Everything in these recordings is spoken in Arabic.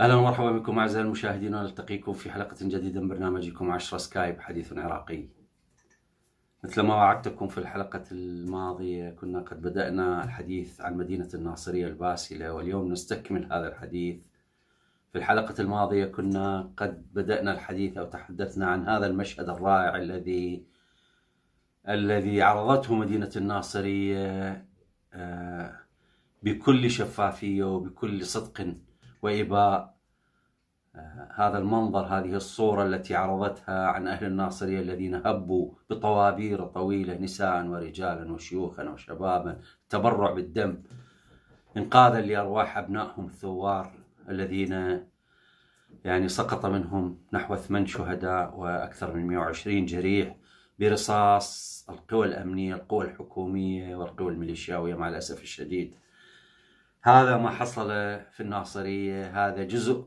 اهلا ومرحبا بكم اعزائي المشاهدين ونلتقيكم في حلقه جديده من برنامجكم 10 سكايب حديث عراقي. مثل ما وعدتكم في الحلقه الماضيه كنا قد بدانا الحديث عن مدينه الناصريه الباسله واليوم نستكمل هذا الحديث. في الحلقه الماضيه كنا قد بدانا الحديث او تحدثنا عن هذا المشهد الرائع الذي الذي عرضته مدينه الناصريه آه، بكل شفافيه وبكل صدق وإباء هذا المنظر هذه الصورة التي عرضتها عن أهل الناصرية الذين هبوا بطوابير طويلة نساء ورجالا وشيوخا وشبابا تبرع بالدم إنقاذا لأرواح أبنائهم الثوار الذين يعني سقط منهم نحو ثمان شهداء وأكثر من 120 جريح برصاص القوى الأمنية القوى الحكومية والقوى الميليشياوية مع الأسف الشديد هذا ما حصل في الناصرية هذا جزء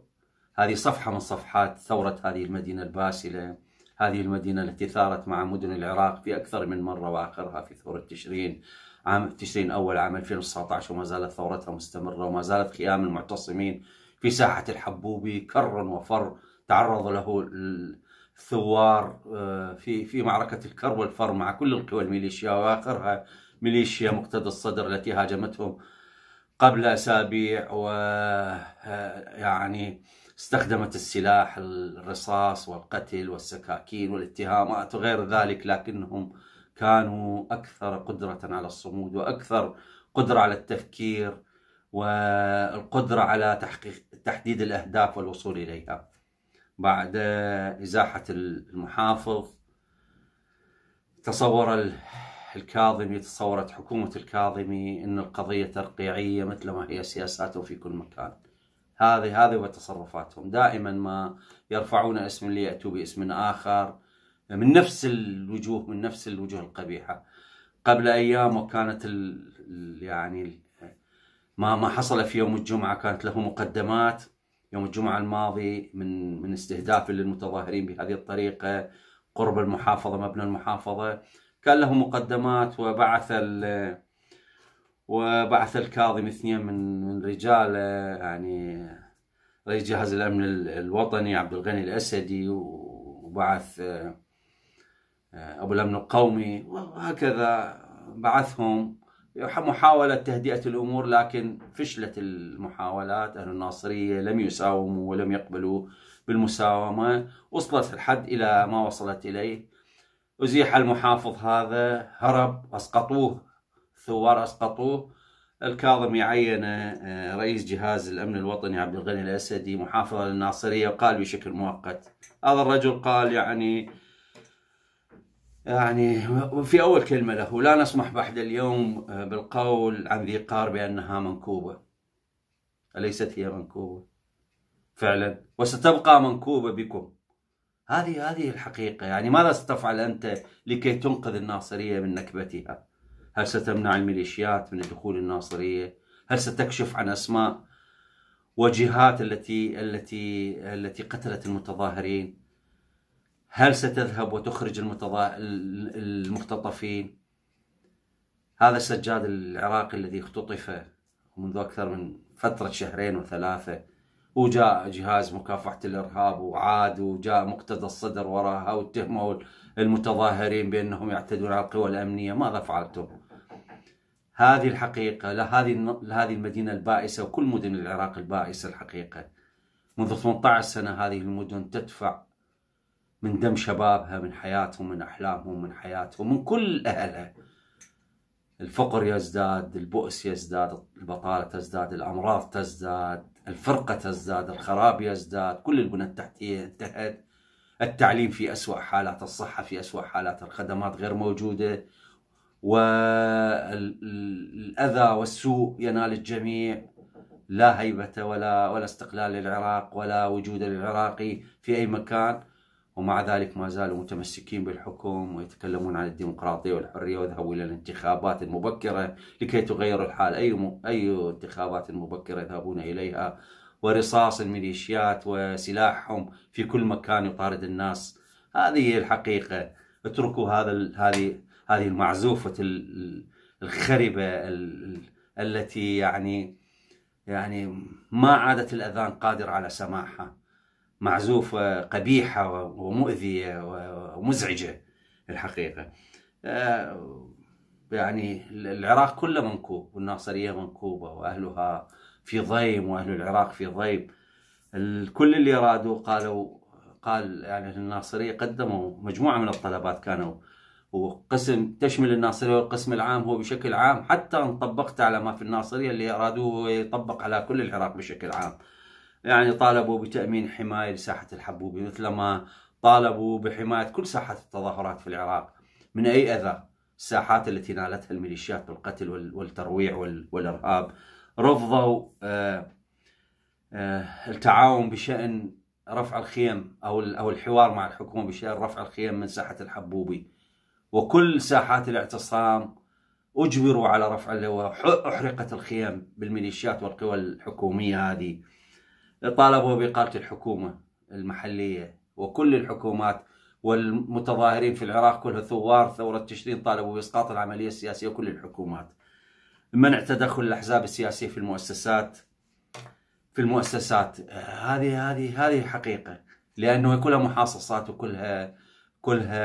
هذه صفحة من صفحات ثورة هذه المدينة الباسلة هذه المدينة التي ثارت مع مدن العراق في أكثر من مرة وآخرها في ثورة تشرين عام تشرين أول عام 2019 وما زالت ثورتها مستمرة وما زالت خيام المعتصمين في ساحة الحبوبي كر وفر تعرض له الثوار آه، في في معركة الكر والفر مع كل القوى الميليشيا وآخرها ميليشيا مقتدى الصدر التي هاجمتهم قبل أسابيع و آه، يعني استخدمت السلاح الرصاص والقتل والسكاكين والاتهامات وغير ذلك لكنهم كانوا أكثر قدرة على الصمود وأكثر قدرة على التفكير والقدرة على تحقيق تحديد الأهداف والوصول إليها بعد إزاحة المحافظ تصور الكاظمي تصورت حكومة الكاظمي أن القضية ترقيعية مثل ما هي سياساته في كل مكان هذه هذه هو تصرفاتهم دائما ما يرفعون اسم ليأتوا باسم آخر من نفس الوجوه من نفس الوجوه القبيحة قبل أيام وكانت الـ يعني ما ما حصل في يوم الجمعة كانت له مقدمات يوم الجمعة الماضي من من استهداف للمتظاهرين بهذه الطريقة قرب المحافظة مبنى المحافظة كان له مقدمات وبعث وبعث الكاظم اثنين من من رجاله يعني رئيس جهاز الامن الوطني عبد الغني الاسدي وبعث آه، ابو الامن القومي وهكذا بعثهم محاولة تهدئة الأمور لكن فشلت المحاولات أهل الناصرية لم يساوموا ولم يقبلوا بالمساومة وصلت الحد إلى ما وصلت إليه أزيح المحافظ هذا هرب أسقطوه ثوار اسقطوه الكاظمي يعين آه، رئيس جهاز الامن الوطني عبد الغني الاسدي محافظا للناصريه وقال بشكل مؤقت هذا الرجل قال يعني يعني في اول كلمه له لا نسمح بعد اليوم آه، بالقول عن ذي قار بانها منكوبه اليست هي منكوبه فعلا وستبقى منكوبه بكم هذه هذه الحقيقه يعني ماذا ستفعل انت لكي تنقذ الناصريه من نكبتها هل ستمنع الميليشيات من الدخول الناصرية هل ستكشف عن أسماء وجهات التي التي التي قتلت المتظاهرين هل ستذهب وتخرج المختطفين هذا السجاد العراقي الذي اختطف منذ أكثر من فترة شهرين وثلاثة وجاء جهاز مكافحة الإرهاب وعاد وجاء مقتدى الصدر وراها واتهموا المتظاهرين بأنهم يعتدون على القوى الأمنية ماذا فعلتم؟ هذه الحقيقة لهذه لهذه المدينة البائسة وكل مدن العراق البائسة الحقيقة منذ 18 سنة هذه المدن تدفع من دم شبابها من حياتهم من أحلامهم من حياتهم من كل أهلها الفقر يزداد البؤس يزداد البطالة تزداد الأمراض تزداد الفرقة تزداد الخراب يزداد كل البنى التحتية انتهت التعليم في أسوأ حالات الصحة في أسوأ حالات الخدمات غير موجودة والأذى والسوء ينال الجميع لا هيبة ولا ولا استقلال للعراق ولا وجود للعراقي في أي مكان ومع ذلك ما زالوا متمسكين بالحكم ويتكلمون عن الديمقراطيه والحريه وذهبوا الى الانتخابات المبكره لكي تغيروا الحال اي م... اي انتخابات مبكره يذهبون اليها ورصاص الميليشيات وسلاحهم في كل مكان يطارد الناس هذه هي الحقيقه اتركوا هذا ال... هذه هذه المعزوفه ال... الخربه ال... التي يعني يعني ما عادت الاذان قادر على سماعها معزوفة قبيحة ومؤذية ومزعجة الحقيقة آه، يعني العراق كله منكوب والناصرية منكوبة وأهلها في ضيم وأهل العراق في ضيم الكل اللي أرادوا قالوا قال يعني الناصرية قدموا مجموعة من الطلبات كانوا وقسم تشمل الناصرية والقسم العام هو بشكل عام حتى ان طبقت على ما في الناصرية اللي أرادوه يطبق على كل العراق بشكل عام يعني طالبوا بتأمين حماية لساحة الحبوبي مثلما طالبوا بحماية كل ساحات التظاهرات في العراق من أي أذى الساحات التي نالتها الميليشيات بالقتل والترويع والإرهاب رفضوا آه، آه، التعاون بشأن رفع الخيم أو أو الحوار مع الحكومة بشأن رفع الخيم من ساحة الحبوبي وكل ساحات الاعتصام أجبروا على رفع اللواء أحرقت الخيم بالميليشيات والقوى الحكومية هذه طالبوا بإقالة الحكومة المحلية وكل الحكومات والمتظاهرين في العراق كلها ثوار ثورة تشرين طالبوا بإسقاط العملية السياسية وكل الحكومات منع تدخل الأحزاب السياسية في المؤسسات في المؤسسات هذه هذه هذه حقيقة لأنه كلها محاصصات وكلها كلها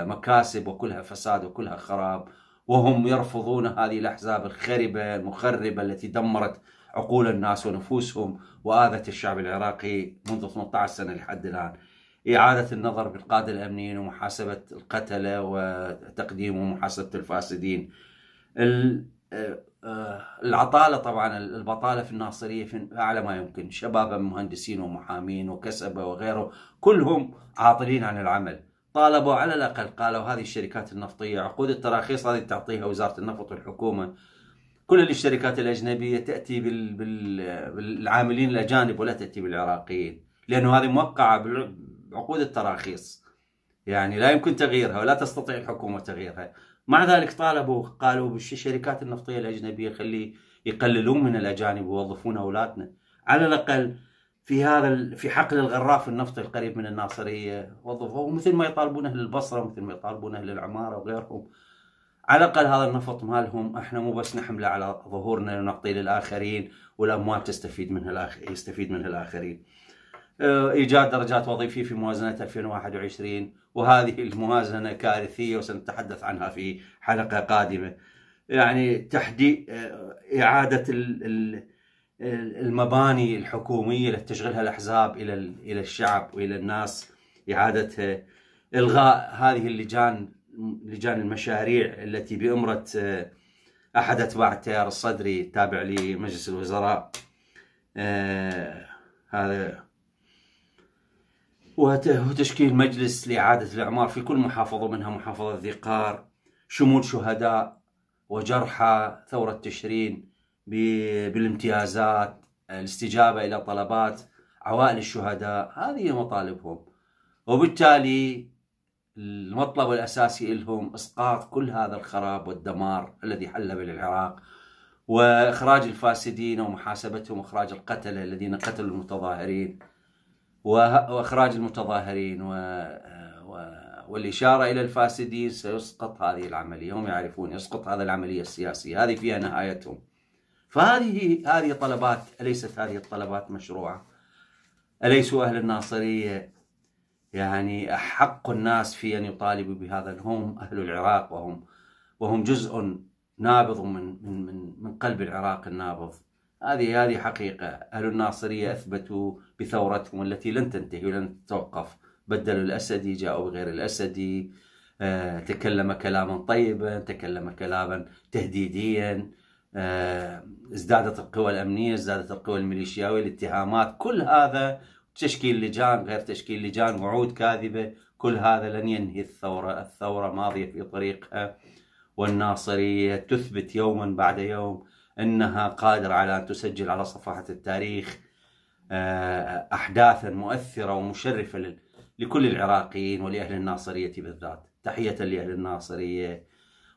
آه، مكاسب وكلها فساد وكلها خراب وهم يرفضون هذه الأحزاب الخربة المخربة التي دمرت عقول الناس ونفوسهم وآذت الشعب العراقي منذ 18 سنة لحد الآن إعادة النظر بالقادة الأمنيين ومحاسبة القتلة وتقديم ومحاسبة الفاسدين آه، العطالة طبعا البطالة في الناصرية في أعلى ما يمكن شباب مهندسين ومحامين وكسبة وغيره كلهم عاطلين عن العمل طالبوا على الأقل قالوا هذه الشركات النفطية عقود التراخيص هذه تعطيها وزارة النفط والحكومة كل الشركات الأجنبية تأتي بال... بال... بالعاملين الأجانب ولا تأتي بالعراقيين لأنه هذه موقعة بعقود التراخيص يعني لا يمكن تغييرها ولا تستطيع الحكومة تغييرها مع ذلك طالبوا قالوا بالشركات النفطية الأجنبية خلي يقللون من الأجانب ويوظفون أولادنا على الأقل في هذا في حقل الغراف النفطي القريب من الناصريه وظفوا مثل ما يطالبون اهل البصره مثل ما يطالبون اهل العماره وغيرهم على الاقل هذا النفط مالهم احنا مو بس نحمله على ظهورنا ونعطيه للاخرين والاموال تستفيد منها الاخ يستفيد منها الاخرين. آه، ايجاد درجات وظيفيه في موازنه 2021 وهذه الموازنه كارثيه وسنتحدث عنها في حلقه قادمه. يعني تحديد آه، اعاده المباني الحكوميه اللي تشغلها الاحزاب الى الى الشعب والى الناس اعادتها آه، الغاء هذه اللجان لجان المشاريع التي بإمرة آه، أحد أتباع التيار الصدري التابع لمجلس الوزراء آه، هذا وتشكيل مجلس لإعادة الإعمار في كل محافظة منها محافظة ذي قار شمول شهداء وجرحى ثورة تشرين بالامتيازات الاستجابة إلى طلبات عوائل الشهداء هذه مطالبهم وبالتالي المطلب الأساسي لهم إسقاط كل هذا الخراب والدمار الذي حل بالعراق وإخراج الفاسدين ومحاسبتهم وإخراج القتلة الذين قتلوا المتظاهرين وإخراج المتظاهرين و... و... والإشارة إلى الفاسدين سيسقط هذه العملية هم يعرفون يسقط هذا العملية السياسية هذه فيها نهايتهم فهذه هذه طلبات أليست هذه الطلبات مشروعة أليسوا أهل الناصرية يعني أحق الناس في أن يطالبوا بهذا هم أهل العراق وهم وهم جزء نابض من من من, من قلب العراق النابض هذه هذه حقيقة أهل الناصرية أثبتوا بثورتهم التي لن تنتهي ولن تتوقف بدلوا الأسدي جاءوا بغير الأسدي آه، تكلم كلاما طيبا تكلم كلاما تهديديا آه، ازدادت القوى الأمنية ازدادت القوى الميليشياوية الاتهامات كل هذا تشكيل لجان غير تشكيل لجان وعود كاذبة كل هذا لن ينهي الثورة الثورة ماضية في طريقها والناصرية تثبت يوما بعد يوم أنها قادرة على أن تسجل على صفحة التاريخ آه، أحداثا مؤثرة ومشرفة لكل العراقيين ولأهل الناصرية بالذات تحية لأهل الناصرية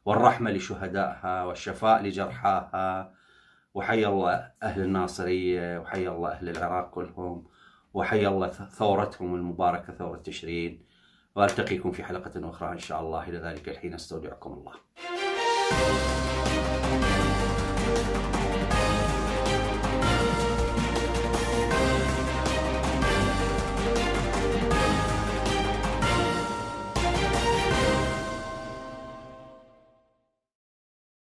والرحمة لشهدائها والشفاء لجرحاها وحيا الله أهل الناصرية وحيا الله أهل العراق كلهم وحيا الله ثورتهم المباركة ثورة تشرين وألتقيكم في حلقة أخرى إن شاء الله إلى ذلك الحين أستودعكم الله